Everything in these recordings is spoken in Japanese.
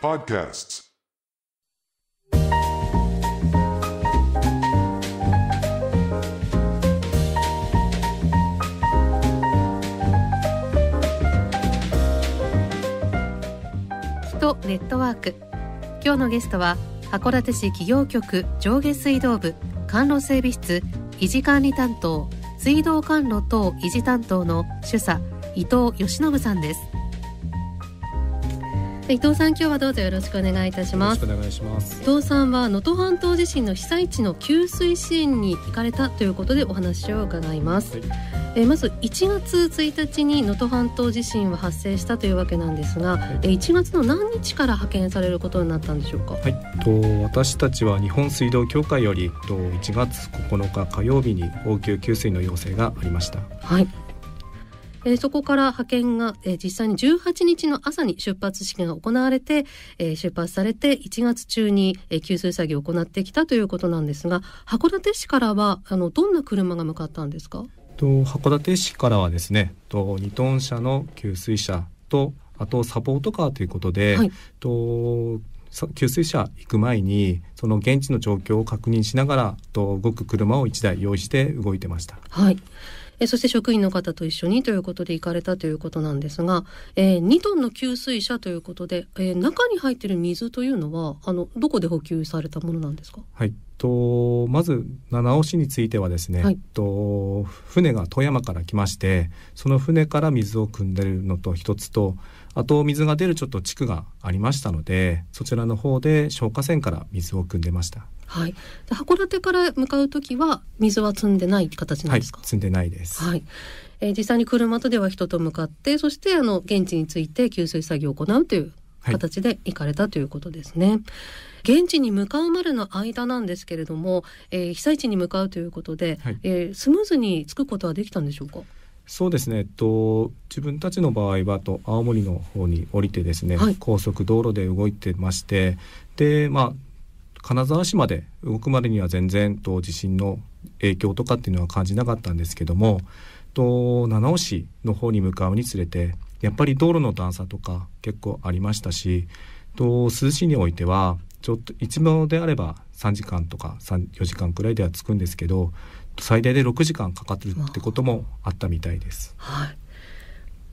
Podcasts. 今日のゲストは函館市企業局上下水道部管路整備室維持管理担当水道管路等維持担当の主査伊藤義信さんです伊藤さん今日はどうぞよろしくお願いいたしますお願いします伊藤さんは能登半島地震の被災地の給水支援に行かれたということでお話を伺います、はい、えまず1月1日に能登半島地震は発生したというわけなんですが、はい、1月の何日から派遣されることになったんでしょうかはいと私たちは日本水道協会よりと1月9日火曜日に応急給水の要請がありましたはいえー、そこから派遣が、えー、実際に18日の朝に出発式が行われて、えー、出発されて1月中に、えー、給水作業を行ってきたということなんですが函館市からはあのどんな車が向かったんですかと函館市からはですねと2トン車の給水車とあとサポートカーということで、はい、と給水車行く前にその現地の状況を確認しながらと動く車を1台用意して動いてました。はいえそして職員の方と一緒にということで行かれたということなんですが、えー、2トンの給水車ということで、えー、中に入っている水というのはあのどこで補給されたものなんですかはいとまず七尾市についてはですね、はい、と船が富山から来ましてその船から水を汲んでるのと一つとあと水が出るちょっと地区がありましたのでそちらの方で消火栓から水を汲んでました。はい、で函館から向かう時は水は積んでない形なんですか、はい、積んでないです、はいえー、実際に車とでは人と向かってそしてあの現地について給水作業を行うという形で行かれたということですね。はい現地に向かうまでの間なんですけれども、えー、被災地に向かうということで、はい、えー、スムーズに着くことはできたんでしょうかそうですね、えっと、自分たちの場合はと青森の方に降りてですね、はい、高速道路で動いてましてで、まあ、金沢市まで動くまでには全然と地震の影響とかっていうのは感じなかったんですけどもと七尾市の方に向かうにつれてやっぱり道路の段差とか結構ありましたしと珠洲市においてはちょっといつもであれば3時間とか4時間くらいでは着くんですけど最大で6時間かかってるってこともあったみたいです。はい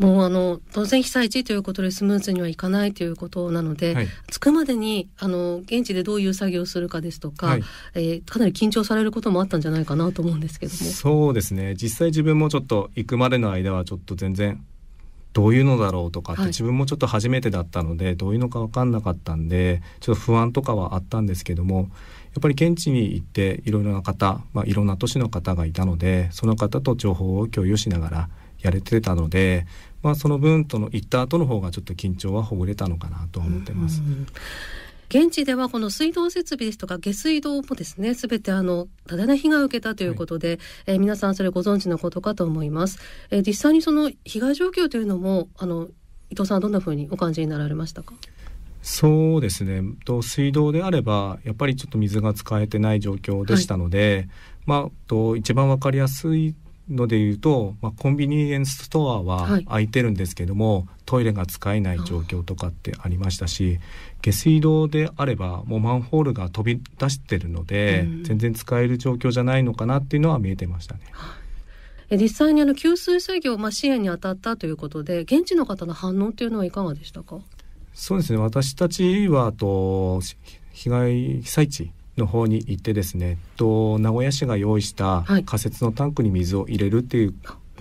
もうあの当然被災地ということでスムーズにはいかないということなので、はい、着くまでにあの現地でどういう作業をするかですとか、はい、えー、かなり緊張されることもあったんじゃないかなと思うんですけどもそうですね実際自分もちょっと行くまでの間はちょっと全然どういうのだろうとかって自分もちょっと初めてだったので、どういうのか分かんなかったんでちょっと不安とかはあったんですけどもやっぱり現地に行っていろいろな方、まあ、いろんな都市の方がいたのでその方と情報を共有しながらやれてたので、まあ、その分との行った後の方がちょっと緊張はほぐれたのかなと思ってます。うんうん現地ではこの水道設備ですとか下水道もですね、すべてあの、多大な被害を受けたということで、はい、えー、皆さんそれご存知のことかと思います。えー、実際にその被害状況というのも、あの、伊藤さんどんなふうにお感じになられましたかそうですねと水道であればやっぱりちょっと水が使えてない状況でしたので、はい、まあと一番わかりやすいので言うと、まあ、コンビニエンスストアは空いてるんですけども、はい、トイレが使えない状況とかってありましたし下水道であればもうマンホールが飛び出してるので、うん、全然使える状況じゃないのかなっていうのは見えてましたね。実際にあの給水作業、まあ、支援に当たったということで現地の方の反応というのはいかがでしたかそうですね私たちはと被害被災地の方に行ってですねと名古屋市が用意した仮設のタンクに水を入れるっていう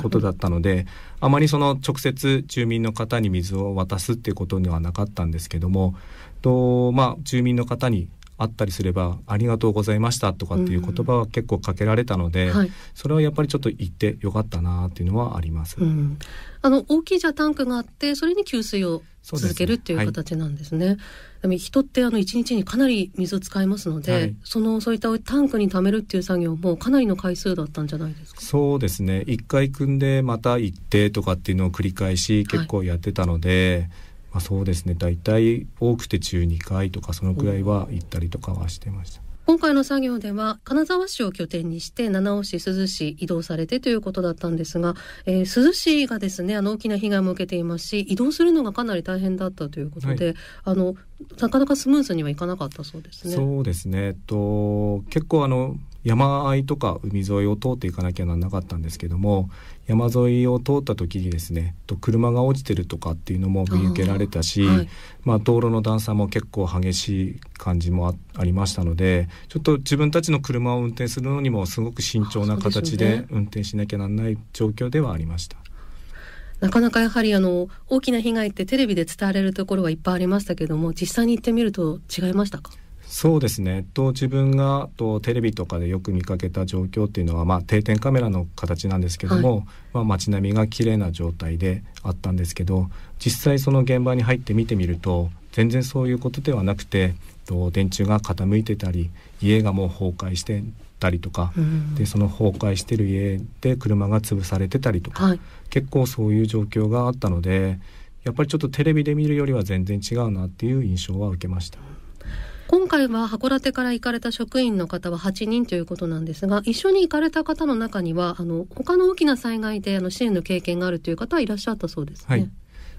ことだったので、はいあまりその直接住民の方に水を渡すっていうことではなかったんですけどもと、まあ、住民の方にあったりすれば「ありがとうございました」とかっていう言葉は結構かけられたので、うんはい、それはやっぱりちょっと言ってよかったなっていうのはあります。うん、あの大きいじゃタンクがあってそれに給水を続けるっていう形なんですね。で、ねはい、人ってあの1日にかなり水を使いますので、はい、そのそういったタンクに貯めるっていう作業もかなりの回数だったんじゃないですか。そうですね。1回組んでまた行ってとかっていうのを繰り返し結構やってたので。まあ、そうですね大体多くて中2回とかそのくらいは行ったりとかはしてました。今回の作業では金沢市を拠点にして七尾市珠洲市移動されてということだったんですが、えー、珠洲市がですねあの大きな被害も受けていますし移動するのがかなり大変だったということで、はい、あのなかなかスムーズにはいかなかったそうですね。そうですねと結構あの山あいとか海沿いを通っていかなきゃならなかったんですけども山沿いを通った時にですねと車が落ちてるとかっていうのも見受けられたし、はい、まあ、道路の段差も結構激しい感じもありましたのでちょっと自分たちの車を運転するのにもすごく慎重な形で運転しなきゃならない状況ではありました。なかなかやはりあの大きな被害ってテレビで伝われるところはいっぱいありましたけども実際に行ってみると違いましたかそうですねと自分がとテレビとかでよく見かけた状況っていうのは、まあ、定点カメラの形なんですけども、はい、まあ、街並みが綺麗な状態であったんですけど実際その現場に入って見てみると全然そういうことではなくてと電柱が傾いてたり家がもう崩壊してたりとか、うん、でその崩壊してる家で車が潰されてたりとか、はい、結構そういう状況があったのでやっぱりちょっとテレビで見るよりは全然違うなっていう印象は受けました。今回は函館から行かれた職員の方は8人ということなんですが、一緒に行かれた方の中には、あの他の大きな災害であの支援の経験があるという方はいらっしゃったそうですね。はい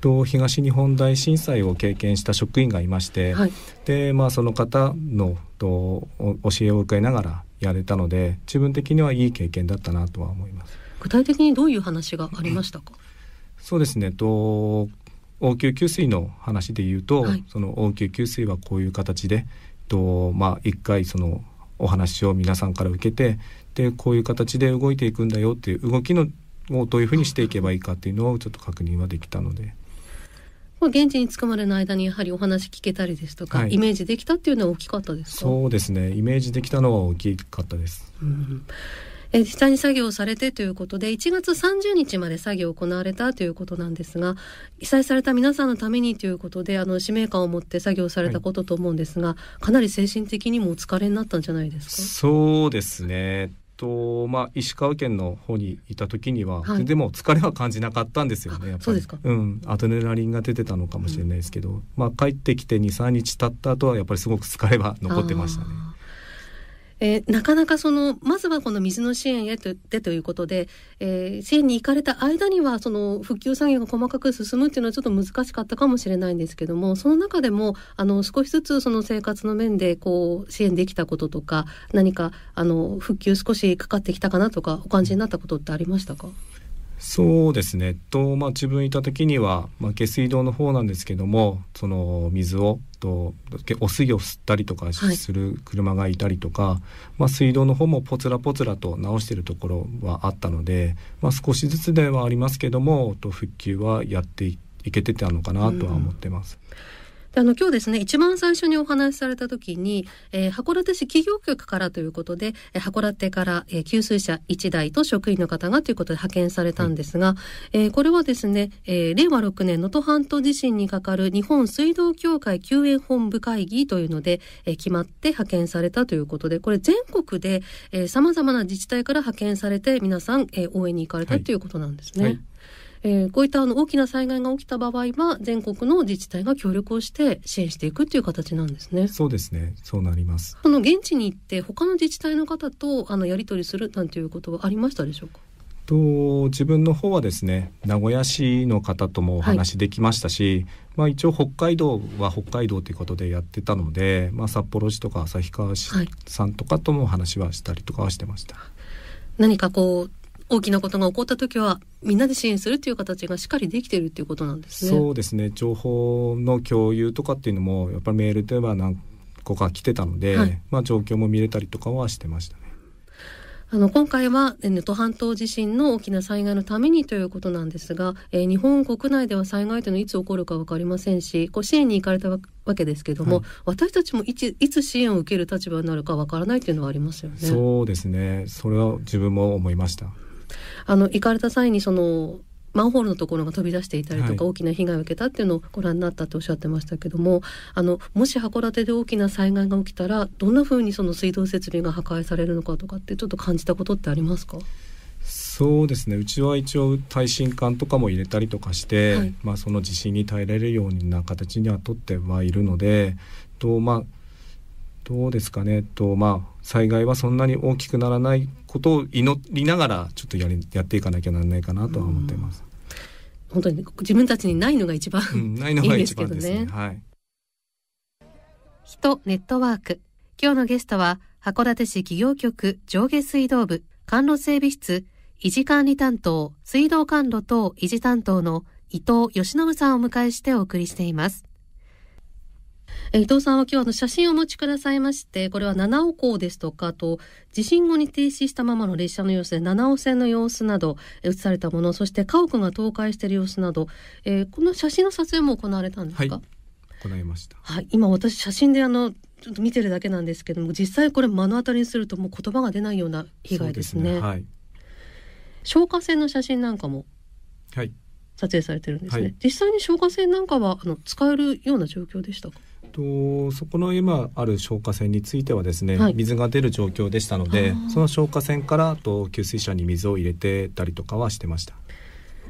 と東日本大震災を経験した職員がいまして、はい、でまあ、その方のと教えを受けながらやれたので自分的にはいい経験だったなとは思います具体的にどういう話がありましたか、そうですねと応急給水の話で言うと、はい、その応急給水はこういう形で、とまあ、一回そのお話を皆さんから受けてでこういう形で動いていくんだよっていう動きのをどういうふうにしていけばいいかっていうのをちょっと確認はできたので。現地に着くまでの間にやはりお話聞けたりですとか、はい、イメージできたっていうのは大きかったですそうですねイメージできたのは大きかったです、うんえ実際に作業されてということで1月30日まで作業行われたということなんですが被災された皆さんのためにということであの使命感を持って作業されたことと思うんですが、はい、かなり精神的にもお疲れになったんじゃないですかそうですねとまあ、石川県の方にいた時には、はい、でも疲れは感じなかったんですよねやっぱりう、うん、アドレナリンが出てたのかもしれないですけど、うん、まあ、帰ってきて23日経った後はやっぱりすごく疲れは残ってましたね。えー、なかなかそのまずはこの水の支援へとでということで、えー、支援に行かれた間にはその復旧作業が細かく進むっていうのはちょっと難しかったかもしれないんですけどもその中でもあの少しずつその生活の面でこう支援できたこととか何かあの復旧少しかかってきたかなとかお感じになったことってありましたかそうですねと、まあ、自分いた時には、まあ、下水道の方なんですけどもその水をとお水を吸ったりとかする車がいたりとか、はい、まあ、水道の方もポツラポツラと直してるところはあったので、まあ、少しずつではありますけども復旧はやっていけてたのかなとは思ってます。うんあの今日ですね一番最初にお話しされた時に、えー、函館市企業局からということで、えー、函館から、えー、給水車1台と職員の方がということで派遣されたんですが、えー、これはですね、えー、令和6年能登半島地震にかかる日本水道協会救援本部会議というので、えー、決まって派遣されたということでこれ全国でさまざまな自治体から派遣されて皆さん、えー、応援に行かれたということなんですね。はいはいえー、こういったあの大きな災害が起きた場合は全国の自治体が協力をして支援していくという形なんですね。そうですね。そうなります。この現地に行って他の自治体の方とあのやり取りするなんていうことはありましたでしょうか。と自分の方はですね名古屋市の方ともお話できましたし、はい、まあ、一応北海道は北海道ということでやってたので、まあ、札幌市とか旭川市さんとかともお話はしたりとかはしてました。はい何かこう大きなことが起こった時はみんなで支援するという形がしっかりできてるっていうことなんですね。そうですね情報の共有とかっていうのもやっぱりメールでは何個か来てたので、はい、まあ、状況も見れたりとかはしてましたね。あの今回は能登半島地震の大きな災害のためにということなんですが、えー、日本国内では災害というのはいつ起こるか分かりませんしこう支援に行かれたわけですけども、はい、私たちもいついつ支援を受ける立場になるか分からないというのはありますよね。そうですねそれは自分も思いましたあの行かれた際にそのマンホールのところが飛び出していたりとか、大きな被害を受けたっていうのをご覧になったっておっしゃってましたけどもあのもし函館で大きな災害が起きたらどんなふうにその水道設備が破壊されるのかとかってちょっと感じたことってありますかそうですねうちは一応耐震管とかも入れたりとかして、はい、まあ、その地震に耐えられるような形にはとってはいるのでと、まあ、どうですかね、えっとまあ、災害はそんなに大きくならないことを祈りながらちょっとやりやっていかなきゃならないかなとは思っています。本当に自分たちにないのが一番、ないのが一番ですね。はい、人ネットワーク今日のゲストは函館市企業局上下水道部管路整備室維持管理担当水道管路等維持担当の伊藤義信さんをお迎えしてお送りしています。え伊藤さんは今日あの写真をお持ちくださいまして、これは七尾港ですとか、と地震後に停止したままの列車の様子で七尾線の様子など、え写されたもの、そして家屋が倒壊している様子など、えー、この写真の撮影も行われたんですか、はい、行いました。はい、今私写真であのちょっと見てるだけなんですけども、実際これ目の当たりにするともう言葉が出ないような被害ですね。すねはい、消火栓の写真なんかも。はい。撮影されてるんですね、はい、実際に消火栓なんかはあの使えるような状況でしたかとそこの今ある消火栓についてはですね、はい、水が出る状況でしたのでその消火栓からと給水車に水を入れてたりとかはしてました。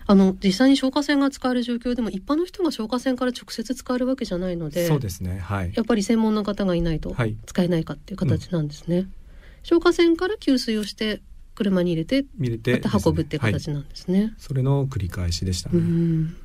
あの実際に消火栓が使える状況でも一般の人が消火栓から直接使えるわけじゃないのでそうですね、はい、やっぱり専門の方がいないと使えないかっていう形なんですね。はいうん、消火栓から給水をして車に入れて入れて、ね、また運ぶっていう形なんですね、はい、それの繰り返しでしたね。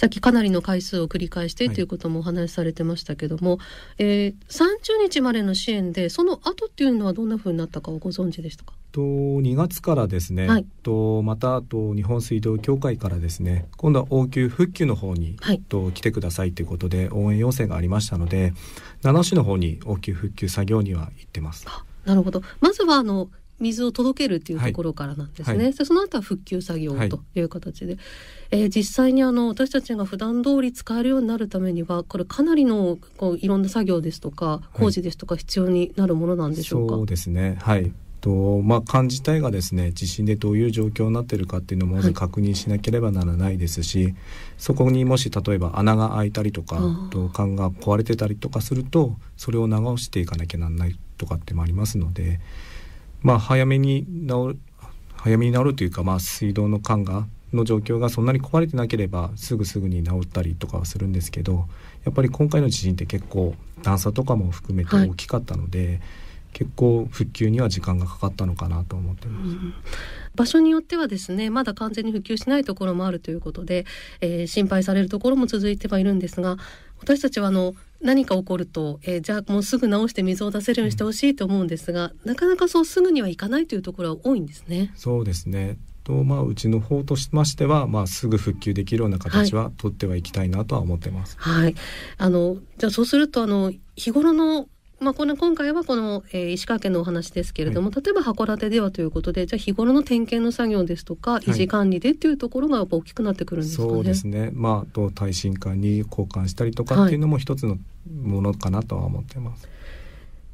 さっきかなりの回数を繰り返してということもお話しされてましたけども、はい、えー、30日までの支援でその後っていうのはどんなふうになったかをご存知でしたかと2月からですね、はい、とまたと日本水道協会からですね今度は応急復旧の方に、はい、と来てくださいということで応援要請がありましたので七市の方に応急復旧作業には行ってます。なるほどまずはあの水を届けるっていうところからなんですね。はい、その後は復旧作業という形で、はい、えー、実際にあの私たちが普段通り使えるようになるためにはこれかなりのこういろんな作業ですとか工事ですとか必要になるものなんでしょうか。はい、そうですね。はい。とまあ、管自体がですね地震でどういう状況になってるかっていうのもまず確認しなければならないですし、はい、そこにもし例えば穴が開いたりとかと管が壊れてたりとかするとそれを直していかなきゃならないとかってもありますのでまあ、早めに治る早めに治るというか、まあ、水道の管がの状況がそんなに壊れてなければすぐすぐに治ったりとかはするんですけどやっぱり今回の地震って結構段差とかも含めて大きかったので、はい、結構復旧には時間がかかったのかなと思ってます、うん、場所によってはですねまだ完全に復旧しないところもあるということで、えー、心配されるところも続いてはいるんですが私たちはあの何か起こると、えー、じゃあもうすぐ直して水を出せるようにしてほしいと思うんですが、なかなかそうすぐにはいかないというところは多いんですね。そうですねとまあうちの方としましては、まあ、すぐ復旧できるような形は取ってはいきたいなとは思ってます。はい、はい、あのじゃあそうするとあの日頃のまあ、この今回はこの、えー、石川県のお話ですけれども、はい、例えば函館ではということでじゃあ日頃の点検の作業ですとか維持管理でっていうところがやっぱ大きくなってくるんですかね。はい、そうですね、まあ、と耐震化に交換したりとかっていうのも一つのものかなとは思ってます。はい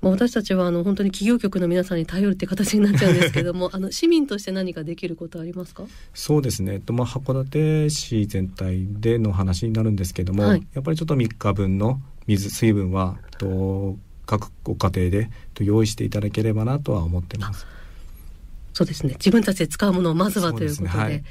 まあ、私たちはあの本当に企業局の皆さんに頼るって形になっちゃうんですけども あの市民として何かできることありますかそうですね、とまあ、函館市全体での話になるんですけども、はい、やっぱりちょっと3日分の水水分はと各ご家庭で用意していただければなとは思ってます。そうですね自分たちで使うものをまずはということで。で、ねはい、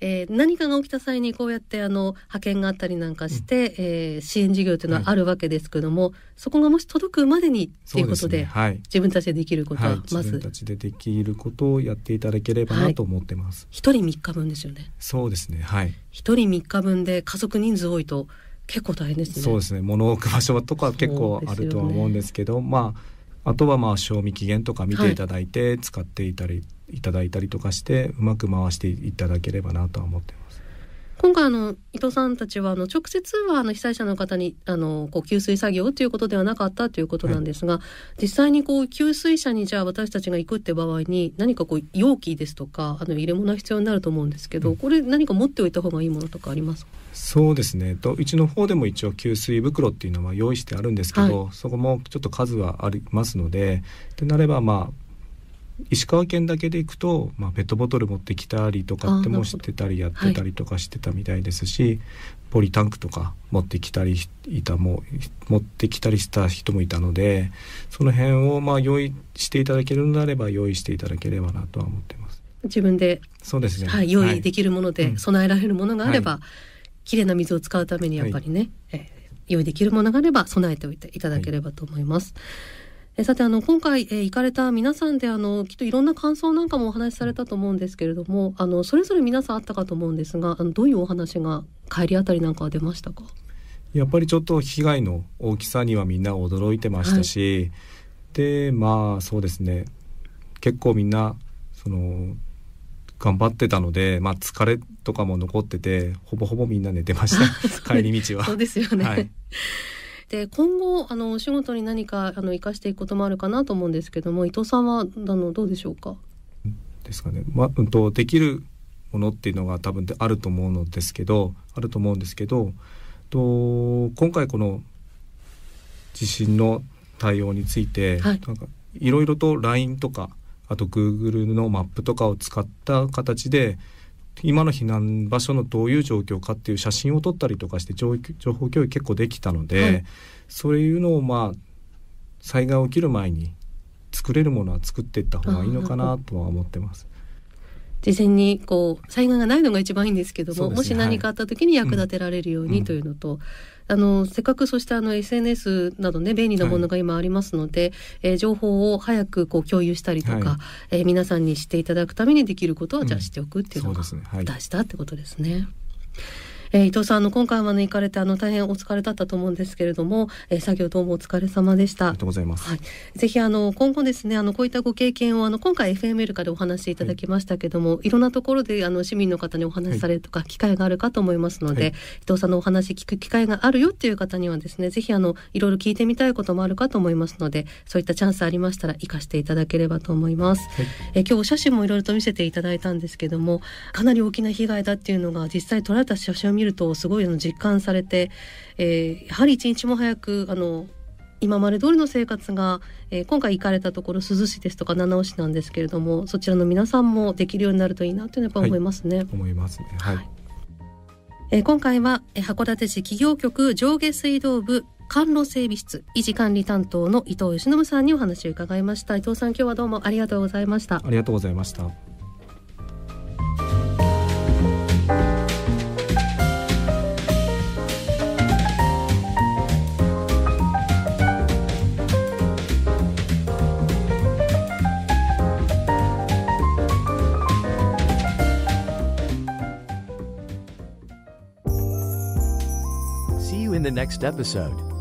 えー、何かが起きた際にこうやってあの派遣があったりなんかして、うん、えー、支援事業というのはあるわけですけれども、はい、そこがもし届くまでにっていうことで、ねはい、自分たちでできることはまず、自分たちでできることをやっていただければなと思ってます一、人三日分ですよねそうですねはい一人三日分で家族人数多いと結構大変ですね。そうですね物置く場所とか結構あるとは思うんですけど、ね、まああとはまあ賞味期限とか見ていただいて使っていたり、はい、いただいたりとかしてうまく回していただければなとは思ってます。今回あの伊藤さんたちはあの直接はあの被災者の方にあのこう給水作業ということではなかったということなんですが、はい、実際にこう給水車にじゃあ私たちが行くって場合に何かこう容器ですとかあの入れ物が必要になると思うんですけど、うん、これ何か持っておいた方がいいものとかありますそうですねとうちの方でも一応給水袋っていうのは用意してあるんですけど、はい、そこもちょっと数はありますのでとなればまあ石川県だけで行くと、まあ、ペットボトル持ってきたりとかってもしてたりやってたりとかしてたみたいですし、はい、ポリタンクとか持ってきたりいたも持ってきたりした人もいたのでその辺をまあ用意していただけるのであれば用意していただければなとは思ってます。自分でそうですね、はい、用意できるもので備えられるものがあれば、はい、きれいな水を使うためにやっぱりね、はい、え用意できるものがあれば備えておいていただければと思います。はいえさて、あの、今回、え行かれた皆さんで、あの、きっといろんな感想なんかもお話しされたと思うんですけれども、あの、それぞれ皆さんあったかと思うんですが、あのどういうお話が帰りあたりなんかは出ましたかやっぱりちょっと被害の大きさにはみんな驚いてましたし、はい、で、まあ、そうですね。結構みんな、その、頑張ってたので、まあ、疲れとかも残っててほぼほぼみんな寝てました 帰り道は。そうですよね、はいで今後あのお仕事に何かあの生かしていくこともあるかなと思うんですけども伊藤さんはあのどうでしょうかですかね、まうんと、できるものっていうのが多分あると思うのですけどあると思うんですけどと今回この地震の対応について、はい、なんかいろいろと LINE とかあと Google のマップとかを使った形で今の避難場所のどういう状況かっていう写真を撮ったりとかして情報共有結構できたので、はい、そういうのをまあ災害起きる前に作れるものは作っていった方がいいのかなとは思ってます。事前にこう災害がないのが一番いいんですけども、ね、もし何かあった時に役立てられるようにというのと、はいあのせっかくそうしたあの SNS などね便利なものが今ありますので、はい、えー、情報を早くこう共有したりとか、はい、えー、皆さんにしていただくためにできることは、じゃあしておくっていうのが、ねはい、出したってことですね。えー、伊藤さん、あの今回まで行かれてあの大変お疲れだったと思うんですけれども、えー、作業どうもお疲れ様でした。ありがとうございます。はい、ぜひあの今後ですね、あのこういったご経験をあの今回 FML からお話しいただきましたけれども、はい、いろんなところであの市民の方にお話しされるとか、機会があるかと思いますので、はい、伊藤さんのお話聞く機会があるよっていう方にはですね、ぜひあのいろいろ聞いてみたいこともあるかと思いますので、そういったチャンスありましたら生かしていただければと思います。はい、えー、今日お写真もいろいろと見せていただいたんですけれども、かなり大きな被害だっていうのが実際撮られた写真を見るとすごいの実感されて、えー、やはり一日も早くあの今まで通りの生活が、えー、今回行かれたところ涼しですとか七尾市なんですけれどもそちらの皆さんもできるようになるといいなというのはやっぱ思いますね。はい、思いますね、はい、はい、えー、今回は、えー、函館市企業局上下水道部管路整備室維持管理担当の伊藤義信さんにお話を伺いました伊藤さん今日はどうもありがとうございましたありがとうございました next episode.